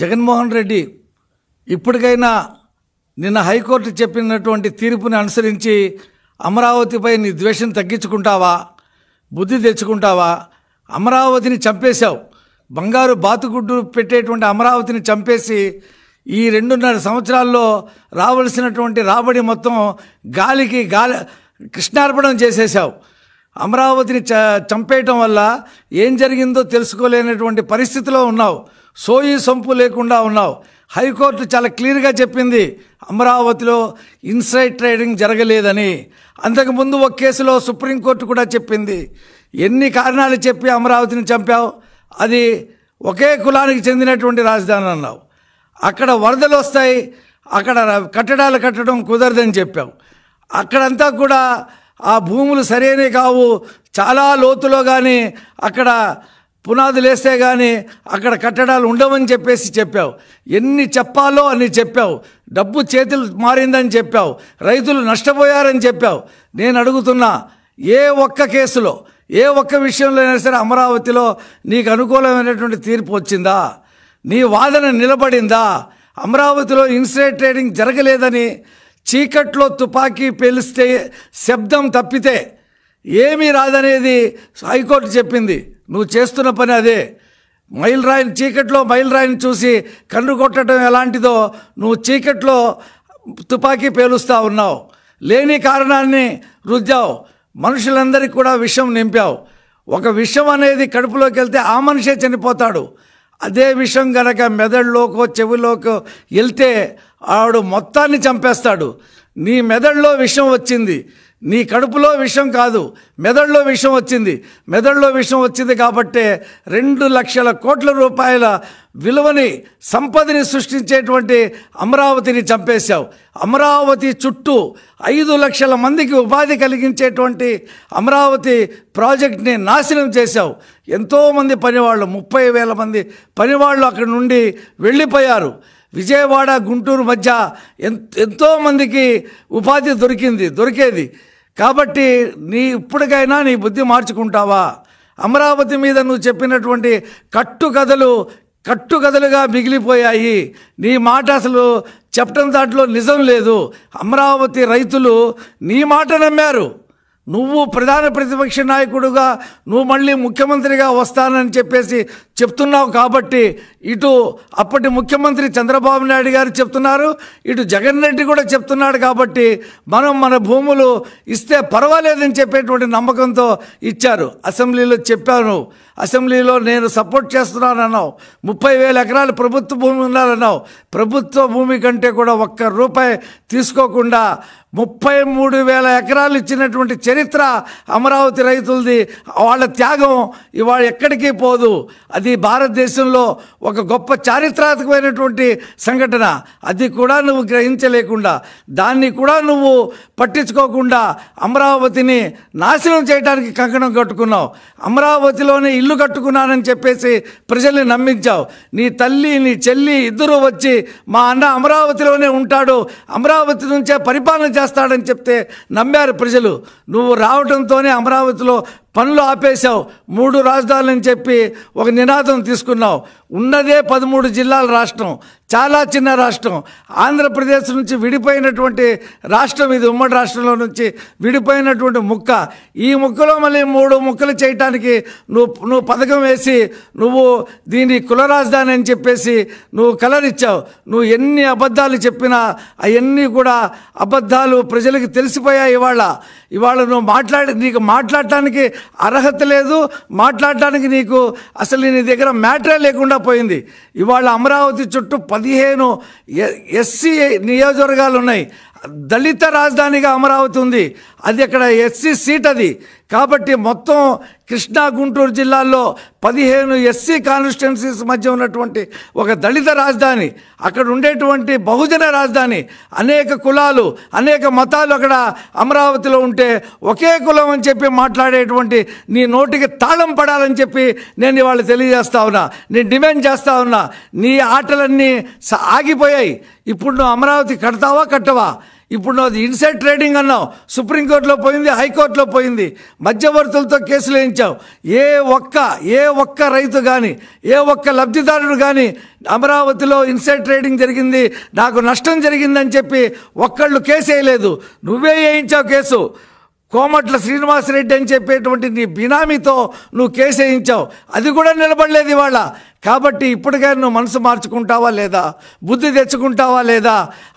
జగన్మోహన్ రెడ్డి ఇప్పటికైనా నిన్న హైకోర్టు చెప్పినటువంటి తీర్పుని అనుసరించి అమరావతిపై నీ ద్వేషం తగ్గించుకుంటావా బుద్ధి తెచ్చుకుంటావా అమరావతిని చంపేశావు బంగారు బాతుగుడ్డు పెట్టేటువంటి అమరావతిని చంపేసి ఈ రెండున్నర సంవత్సరాల్లో రావలసినటువంటి రాబడి మొత్తం గాలికి గాలి కృష్ణార్పణం చేసేసావు అమరావతిని చంపేయటం వల్ల ఏం జరిగిందో తెలుసుకోలేనటువంటి పరిస్థితిలో ఉన్నావు సోయి సొంపు లేకుండా ఉన్నావు హైకోర్టు చాలా క్లియర్గా చెప్పింది అమరావతిలో ఇన్సైడ్ ట్రేడింగ్ జరగలేదని అంతకుముందు ఒక కేసులో సుప్రీంకోర్టు కూడా చెప్పింది ఎన్ని కారణాలు చెప్పి అమరావతిని చంపావు అది ఒకే కులానికి చెందినటువంటి రాజధాని అన్నావు అక్కడ వరదలు వస్తాయి అక్కడ కట్టడాలు కట్టడం కుదరదని చెప్పావు అక్కడంతా కూడా ఆ భూములు సరైనవి కావు చాలా లోతులో కానీ అక్కడ పునాదులు వేస్తే కానీ అక్కడ కట్టడాలు ఉండవని చెప్పేసి చెప్పావు ఎన్ని చెప్పాలో అని చెప్పావు డబ్బు చేతులు మారిందని చెప్పావు రైతులు నష్టపోయారని చెప్పావు నేను అడుగుతున్నా ఏ ఒక్క కేసులో ఏ ఒక్క అయినా సరే అమరావతిలో నీకు అనుకూలమైనటువంటి తీర్పు వచ్చిందా నీ వాదన నిలబడిందా అమరావతిలో ఇన్సైడ్ ట్రేడింగ్ జరగలేదని చీకట్లో తుపాకీ పేలిస్తే శబ్దం తప్పితే ఏమీ రాదనేది హైకోర్టు చెప్పింది నువ్వు చేస్తున్న పని అదే మైల్ చీకట్లో మైల్ రాయిని చూసి కన్ను కొట్టడం ఎలాంటిదో నువ్వు చీకట్లో తుపాకీ పేలుస్తూ ఉన్నావు లేని కారణాన్ని రుద్దావు మనుషులందరికీ కూడా విషం నింపావు ఒక విషం అనేది కడుపులోకి వెళ్తే ఆ మనిషే చనిపోతాడు అదే విషం గనక మెదడులోకో చెవిలోకో వెళ్తే ఆవిడు మొత్తాన్ని చంపేస్తాడు నీ మెదడులో విషం వచ్చింది నీ కడుపులో విషం కాదు మెదడులో విషం వచ్చింది మెదడులో విషం వచ్చింది కాబట్టే రెండు లక్షల కోట్ల రూపాయల విలువని సంపదని సృష్టించేటువంటి అమరావతిని చంపేశావు అమరావతి చుట్టూ ఐదు లక్షల మందికి ఉపాధి కలిగించేటువంటి అమరావతి ప్రాజెక్ట్ని నాశనం చేశావు ఎంతోమంది పనివాళ్ళు ముప్పై వేల మంది పనివాళ్ళు అక్కడి నుండి వెళ్ళిపోయారు విజయవాడ గుంటూరు మధ్య ఎంతోమందికి ఉపాధి దొరికింది దొరికేది కాబట్టి నీ ఇప్పటికైనా నీ బుద్ధి మార్చుకుంటావా అమరావతి మీద నువ్వు చెప్పినటువంటి కట్టు కథలు కట్టు కథలుగా మిగిలిపోయాయి నీ మాట అసలు చెప్పడం దాంట్లో నిజం లేదు అమరావతి రైతులు నీ మాట నమ్మారు నువ్వు ప్రధాన ప్రతిపక్ష నాయకుడుగా నువ్వు మళ్ళీ ముఖ్యమంత్రిగా వస్తానని చెప్పేసి చెప్తున్నావు కాబట్టి ఇటు అప్పటి ముఖ్యమంత్రి చంద్రబాబు నాయుడు గారు చెప్తున్నారు ఇటు జగన్ రెడ్డి కూడా చెప్తున్నాడు కాబట్టి మనం మన భూములు ఇస్తే పర్వాలేదని చెప్పేటువంటి నమ్మకంతో ఇచ్చారు అసెంబ్లీలో చెప్పాను అసెంబ్లీలో నేను సపోర్ట్ చేస్తున్నానన్నావు ముప్పై వేల ఎకరాలు ప్రభుత్వ భూమి ఉన్నారన్నావు ప్రభుత్వ భూమి కంటే కూడా ఒక్క రూపాయి తీసుకోకుండా ముప్పై మూడు వేల ఎకరాలు ఇచ్చినటువంటి చరిత్ర అమరావతి రైతులది వాళ్ళ త్యాగం ఇవాళ ఎక్కడికి పోదు అది భారతదేశంలో ఒక గొప్ప చారిత్రాత్మకమైనటువంటి సంఘటన అది కూడా నువ్వు గ్రహించలేకుండా దాన్ని కూడా నువ్వు పట్టించుకోకుండా అమరావతిని నాశనం చేయడానికి కంకణం కట్టుకున్నావు అమరావతిలోనే ఇల్లు కట్టుకున్నానని చెప్పేసి ప్రజల్ని నమ్మించావు నీ తల్లి నీ చెల్లి ఇద్దరు వచ్చి మా అన్న అమరావతిలోనే ఉంటాడు అమరావతి నుంచే పరిపాలన చేస్తాడని చెప్తే నమ్మారు ప్రజలు నువ్వు రావడంతోనే అమరావతిలో పనులు ఆపేశావు మూడు రాజధానులని చెప్పి ఒక నినాదం తీసుకున్నావు ఉన్నదే పదమూడు జిల్లాల రాష్ట్రం చాలా చిన్న రాష్ట్రం ఆంధ్రప్రదేశ్ నుంచి విడిపోయినటువంటి రాష్ట్రం ఇది ఉమ్మడి రాష్ట్రంలో నుంచి విడిపోయినటువంటి ముక్క ఈ ముక్కలో మళ్ళీ మూడు ముక్కలు చేయటానికి నువ్వు నువ్వు పథకం వేసి నువ్వు దీని కుల రాజధాని అని చెప్పేసి నువ్వు కలర్ ఇచ్చావు నువ్వు ఎన్ని అబద్ధాలు చెప్పినా అవన్నీ కూడా అబద్ధాలు ప్రజలకు తెలిసిపోయాయి ఇవాళ ఇవాళ నువ్వు మాట్లాడి నీకు మాట్లాడటానికి అర్హత లేదు మాట్లాడటానికి నీకు అసలు నీ దగ్గర మ్యాటరే లేకుండా పోయింది ఇవాళ అమరావతి చుట్టూ పదిహేను ఎస్సీ నియోజకవర్గాలు ఉన్నాయి దళిత రాజధానిగా అమరావతి ఉంది అది అక్కడ ఎస్సీ సీట్ అది కాబట్టి మొత్తం కృష్ణా గుంటూరు జిల్లాల్లో పదిహేను ఎస్సీ కాన్స్టిట్యున్సీస్ మధ్య ఉన్నటువంటి ఒక దళిత రాజధాని అక్కడ ఉండేటువంటి బహుజన రాజధాని అనేక కులాలు అనేక మతాలు అక్కడ అమరావతిలో ఉంటే ఒకే కులం అని చెప్పి మాట్లాడేటువంటి నీ నోటికి తాళం పడాలని చెప్పి నేను ఇవాళ తెలియజేస్తా ఉన్నా నేను డిమాండ్ చేస్తా ఉన్నా నీ ఆటలన్నీ ఆగిపోయాయి ఇప్పుడు నువ్వు అమరావతి కడతావా కట్టవా ఇప్పుడు నువ్వు ఇన్సైడ్ ట్రేడింగ్ అన్నావు సుప్రీంకోర్టులో పోయింది హైకోర్టులో పోయింది మధ్యవర్తులతో కేసులు వేయించావు ఏ ఒక్క ఏ ఒక్క రైతు కానీ ఏ ఒక్క లబ్ధిదారుడు కానీ అమరావతిలో ఇన్సైడ్ ట్రేడింగ్ జరిగింది నాకు నష్టం జరిగిందని చెప్పి ఒక్కళ్ళు కేసు వేయలేదు నువ్వే వేయించావు కేసు కోమట్ల శ్రీనివాసరెడ్డి అని చెప్పేటువంటి నీ బినామీతో నువ్వు కేసు వేయించావు అది కూడా నిలబడలేదు ఇవాళ కాబట్టి ఇప్పటికైనా నువ్వు మనసు మార్చుకుంటావా లేదా బుద్ధి తెచ్చుకుంటావా లేదా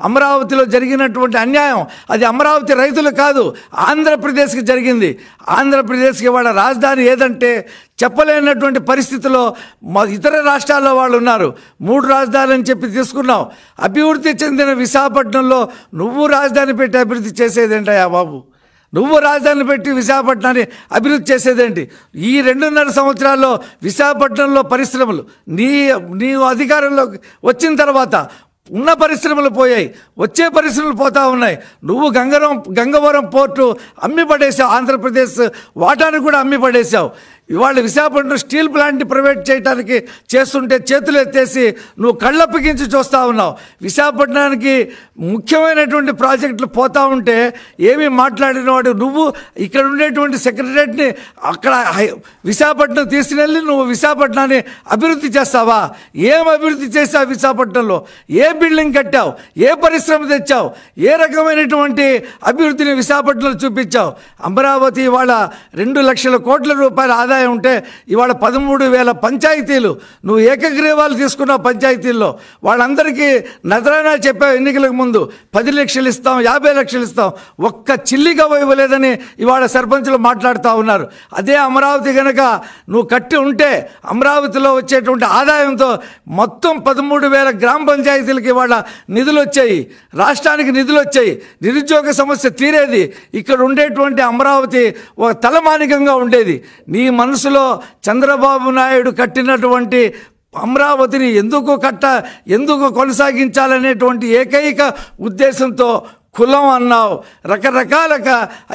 అమరావతిలో జరిగినటువంటి అన్యాయం అది అమరావతి రైతులు కాదు ఆంధ్రప్రదేశ్కి జరిగింది ఆంధ్రప్రదేశ్కి వాళ్ళ రాజధాని ఏదంటే చెప్పలేనటువంటి పరిస్థితిలో ఇతర రాష్ట్రాల్లో వాళ్ళు ఉన్నారు మూడు అని చెప్పి తీసుకున్నావు అభివృద్ధి చెందిన విశాఖపట్నంలో నువ్వు రాజధాని పెట్టి అభివృద్ధి చేసేదేంటయా బాబు నువ్వు రాజధానిని పెట్టి విశాఖపట్నాన్ని అభివృద్ధి చేసేదేంటి ఈ రెండున్నర సంవత్సరాల్లో విశాఖపట్నంలో పరిశ్రమలు నీ నీవు అధికారంలో వచ్చిన తర్వాత ఉన్న పరిశ్రమలు పోయాయి వచ్చే పరిశ్రమలు పోతా ఉన్నాయి నువ్వు గంగరం గంగవరం పోర్టు అమ్మి పడేసావు ఆంధ్రప్రదేశ్ వాటాను కూడా అమ్మి పడేసావు ఇవాళ విశాఖపట్నం స్టీల్ ప్లాంట్ ప్రైవేట్ చేయడానికి చేస్తుంటే చేతులు ఎత్తేసి నువ్వు కళ్ళప్పగించి చూస్తూ ఉన్నావు విశాఖపట్నానికి ముఖ్యమైనటువంటి ప్రాజెక్టులు పోతా ఉంటే ఏమీ మాట్లాడిన వాడు నువ్వు ఇక్కడ ఉండేటువంటి సెక్రటరేట్ని అక్కడ విశాఖపట్నం తీసుకెళ్ళి నువ్వు విశాఖపట్నాన్ని అభివృద్ధి చేస్తావా ఏం అభివృద్ధి చేసావు విశాఖపట్నంలో ఏ బిల్డింగ్ కట్టావు ఏ పరిశ్రమ తెచ్చావు ఏ రకమైనటువంటి అభివృద్ధిని విశాఖపట్నంలో చూపించావు అమరావతి ఇవాళ రెండు లక్షల కోట్ల రూపాయల ఆదాయం ఆదాయం ఉంటే ఇవాళ పదమూడు వేల పంచాయతీలు నువ్వు ఏకగ్రీవాలు తీసుకున్న పంచాయతీల్లో వాళ్ళందరికీ నజరానా చెప్పావు ఎన్నికలకు ముందు పది లక్షలు ఇస్తాం యాభై లక్షలు ఇస్తాం ఒక్క చిల్లిగా ఇవ్వలేదని ఇవాళ సర్పంచులు మాట్లాడుతూ ఉన్నారు అదే అమరావతి కనుక నువ్వు కట్టి ఉంటే అమరావతిలో వచ్చేటువంటి ఆదాయంతో మొత్తం పదమూడు వేల గ్రామ పంచాయతీలకి ఇవాళ నిధులు వచ్చాయి రాష్ట్రానికి నిధులు వచ్చాయి నిరుద్యోగ సమస్య తీరేది ఇక్కడ ఉండేటువంటి అమరావతి ఒక తలమానికంగా ఉండేది నీ మన మనసులో చంద్రబాబు నాయుడు కట్టినటువంటి అమరావతిని ఎందుకు కట్ట ఎందుకు కొనసాగించాలనేటువంటి ఏకైక ఉద్దేశంతో కులం అన్నావు రకరకాల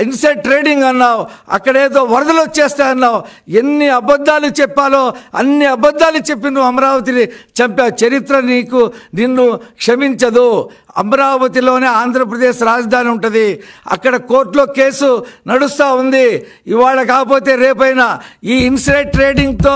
ఇన్సైడ్ ట్రేడింగ్ అన్నావు అక్కడేదో వరదలు వచ్చేస్తాయన్నావు ఎన్ని అబద్ధాలు చెప్పాలో అన్ని అబద్ధాలు చెప్పి నువ్వు అమరావతిని చంపా చరిత్ర నీకు నిన్ను క్షమించదు అమరావతిలోనే ఆంధ్రప్రదేశ్ రాజధాని ఉంటుంది అక్కడ కోర్టులో కేసు నడుస్తూ ఉంది ఇవాళ కాకపోతే రేపైనా ఈ ఇన్సైడ్ ట్రేడింగ్తో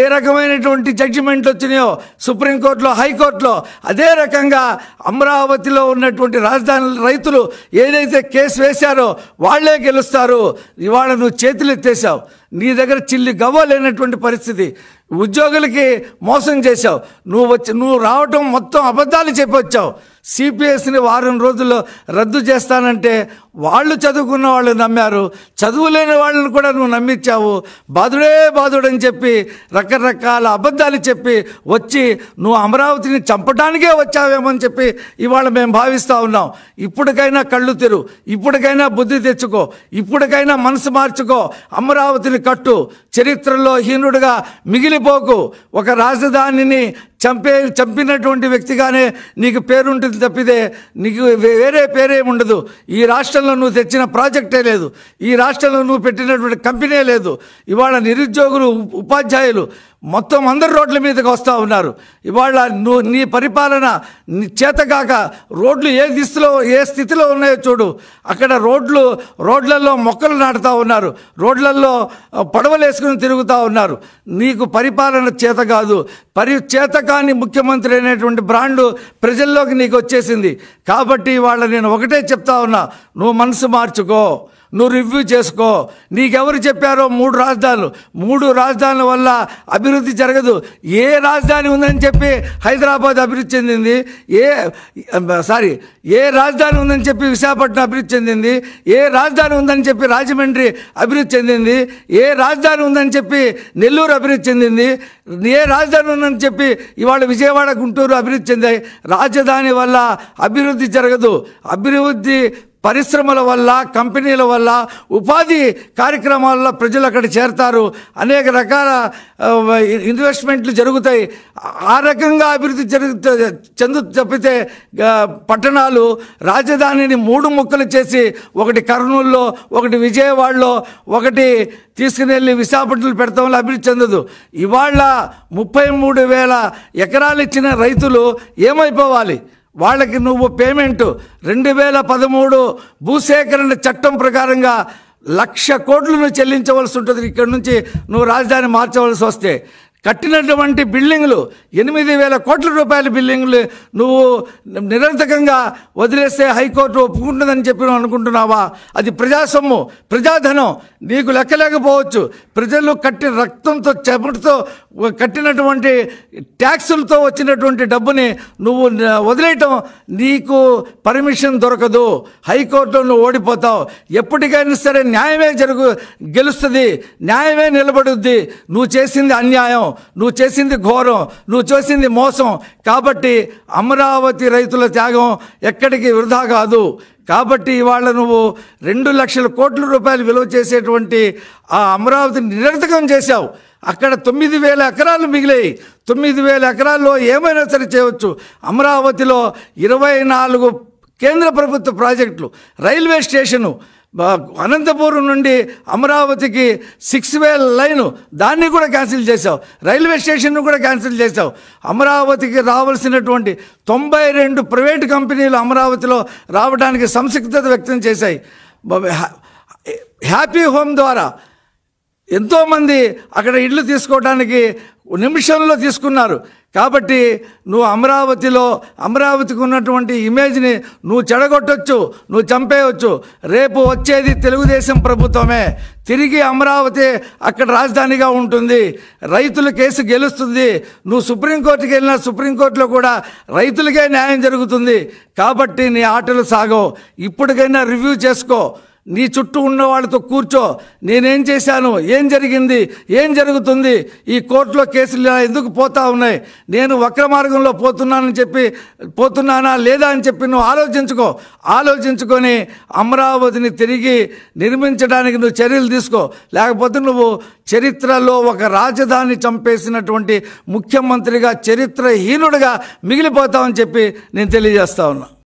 ఏ రకమైనటువంటి జడ్జిమెంట్లు వచ్చినాయో సుప్రీంకోర్టులో హైకోర్టులో అదే రకంగా అమరావతిలో ఉన్నటువంటి రాజధాని రైతులు ఏదైతే కేసు వేశారో వాళ్లే గెలుస్తారు ఇవాళ నువ్వు ఎత్తేసావు నీ దగ్గర చిల్లి గవ్వ లేనటువంటి పరిస్థితి ఉద్యోగులకి మోసం చేశావు నువ్వు వచ్చి నువ్వు రావటం మొత్తం అబద్ధాలు చెప్పి వచ్చావు సిపిఎస్ని వారం రోజుల్లో రద్దు చేస్తానంటే వాళ్ళు చదువుకున్న వాళ్ళు నమ్మారు చదువులేని వాళ్ళని కూడా నువ్వు నమ్మించావు బాధుడే బాధుడని చెప్పి రకరకాల అబద్ధాలు చెప్పి వచ్చి నువ్వు అమరావతిని చంపడానికే వచ్చావేమో అని చెప్పి ఇవాళ మేము భావిస్తూ ఉన్నాం ఇప్పటికైనా కళ్ళు తెరు ఇప్పటికైనా బుద్ధి తెచ్చుకో ఇప్పటికైనా మనసు మార్చుకో అమరావతిని కట్టు చరిత్రలో హీనుడుగా మిగిలిపోకు ఒక రాజధానిని చంపే చంపినటువంటి వ్యక్తిగానే నీకు పేరుంటుంది తప్పితే నీకు వేరే పేరేమి ఉండదు ఈ రాష్ట్రంలో నువ్వు తెచ్చిన ప్రాజెక్టే లేదు ఈ రాష్ట్రంలో నువ్వు పెట్టినటువంటి కంపెనీ లేదు ఇవాళ నిరుద్యోగులు ఉపాధ్యాయులు మొత్తం అందరు రోడ్ల మీదకి వస్తూ ఉన్నారు ఇవాళ నువ్వు నీ పరిపాలన చేతగాక రోడ్లు ఏ దిశలో ఏ స్థితిలో ఉన్నాయో చూడు అక్కడ రోడ్లు రోడ్లలో మొక్కలు నాటుతూ ఉన్నారు రోడ్లలో పడవలేసుకుని తిరుగుతూ ఉన్నారు నీకు పరిపాలన చేత కాదు పరి చేత కాని ముఖ్యమంత్రి అనేటువంటి బ్రాండు ప్రజల్లోకి నీకు వచ్చేసింది కాబట్టి వాళ్ళ నేను ఒకటే చెప్తా ఉన్నా నువ్వు మనసు మార్చుకో నువ్వు రివ్యూ చేసుకో నీకెవరు చెప్పారో మూడు రాజధానులు మూడు రాజధానుల వల్ల అభివృద్ధి జరగదు ఏ రాజధాని ఉందని చెప్పి హైదరాబాద్ అభివృద్ధి చెందింది ఏ సారీ ఏ రాజధాని ఉందని చెప్పి విశాఖపట్నం అభివృద్ధి చెందింది ఏ రాజధాని ఉందని చెప్పి రాజమండ్రి అభివృద్ధి చెందింది ఏ రాజధాని ఉందని చెప్పి నెల్లూరు అభివృద్ధి చెందింది ఏ రాజధాని ఉందని చెప్పి ఇవాళ విజయవాడ గుంటూరు అభివృద్ధి చెందాయి రాజధాని వల్ల అభివృద్ధి జరగదు అభివృద్ధి పరిశ్రమల వల్ల కంపెనీల వల్ల ఉపాధి కార్యక్రమాల ప్రజలు అక్కడ చేరతారు అనేక రకాల ఇన్వెస్ట్మెంట్లు జరుగుతాయి ఆ రకంగా అభివృద్ధి జరుగు చెందు తప్పితే పట్టణాలు రాజధానిని మూడు ముక్కలు చేసి ఒకటి కర్నూలులో ఒకటి విజయవాడలో ఒకటి తీసుకుని విశాఖపట్నంలో పెడతాం వల్ల అభివృద్ధి చెందదు ఇవాళ ముప్పై మూడు వేల ఎకరాలు ఇచ్చిన రైతులు ఏమైపోవాలి వాళ్ళకి నువ్వు పేమెంట్ రెండు వేల పదమూడు భూసేకరణ చట్టం ప్రకారంగా లక్ష కోట్లను చెల్లించవలసి ఉంటుంది ఇక్కడ నుంచి నువ్వు రాజధాని మార్చవలసి వస్తే కట్టినటువంటి బిల్డింగ్లు ఎనిమిది వేల కోట్ల రూపాయల బిల్డింగ్లు నువ్వు నిరంతకంగా వదిలేస్తే హైకోర్టు ఒప్పుకుంటుందని చెప్పి అనుకుంటున్నావా అది ప్రజాసొమ్ము ప్రజాధనం నీకు లెక్కలేకపోవచ్చు ప్రజలు కట్టిన రక్తంతో చెమటతో కట్టినటువంటి ట్యాక్సులతో వచ్చినటువంటి డబ్బుని నువ్వు వదిలేయటం నీకు పర్మిషన్ దొరకదు హైకోర్టులో నువ్వు ఓడిపోతావు ఎప్పటికైనా సరే న్యాయమే జరుగు గెలుస్తుంది న్యాయమే నిలబడుద్ది నువ్వు చేసింది అన్యాయం నువ్వు చేసింది ఘోరం నువ్వు చేసింది మోసం కాబట్టి అమరావతి రైతుల త్యాగం ఎక్కడికి వృధా కాదు కాబట్టి ఇవాళ నువ్వు రెండు లక్షల కోట్ల రూపాయలు విలువ చేసేటువంటి ఆ అమరావతిని నిరర్థకం చేశావు అక్కడ తొమ్మిది వేల ఎకరాలు మిగిలాయి తొమ్మిది వేల ఎకరాల్లో ఏమైనా సరే చేయవచ్చు అమరావతిలో ఇరవై నాలుగు కేంద్ర ప్రభుత్వ ప్రాజెక్టులు రైల్వే స్టేషను అనంతపురం నుండి అమరావతికి సిక్స్ వే లైన్ దాన్ని కూడా క్యాన్సిల్ చేశావు రైల్వే స్టేషన్ను కూడా క్యాన్సిల్ చేశావు అమరావతికి రావాల్సినటువంటి తొంభై రెండు ప్రైవేటు కంపెనీలు అమరావతిలో రావడానికి సంసిక్తత వ్యక్తం చేశాయి హ్యాపీ హోమ్ ద్వారా ఎంతోమంది అక్కడ ఇళ్ళు తీసుకోవడానికి నిమిషంలో తీసుకున్నారు కాబట్టి నువ్వు అమరావతిలో అమరావతికి ఉన్నటువంటి ఇమేజ్ని నువ్వు చెడగొట్టొచ్చు నువ్వు చంపేయవచ్చు రేపు వచ్చేది తెలుగుదేశం ప్రభుత్వమే తిరిగి అమరావతి అక్కడ రాజధానిగా ఉంటుంది రైతుల కేసు గెలుస్తుంది నువ్వు సుప్రీంకోర్టుకి వెళ్ళినా సుప్రీంకోర్టులో కూడా రైతులకే న్యాయం జరుగుతుంది కాబట్టి నీ ఆటలు సాగవు ఇప్పటికైనా రివ్యూ చేసుకో నీ చుట్టూ ఉన్న వాళ్ళతో కూర్చో నేనేం చేశాను ఏం జరిగింది ఏం జరుగుతుంది ఈ కోర్టులో కేసులు ఎందుకు పోతా ఉన్నాయి నేను వక్ర మార్గంలో పోతున్నానని చెప్పి పోతున్నానా లేదా అని చెప్పి నువ్వు ఆలోచించుకో ఆలోచించుకొని అమరావతిని తిరిగి నిర్మించడానికి నువ్వు చర్యలు తీసుకో లేకపోతే నువ్వు చరిత్రలో ఒక రాజధాని చంపేసినటువంటి ముఖ్యమంత్రిగా చరిత్రహీనుడిగా మిగిలిపోతావని చెప్పి నేను తెలియజేస్తా ఉన్నా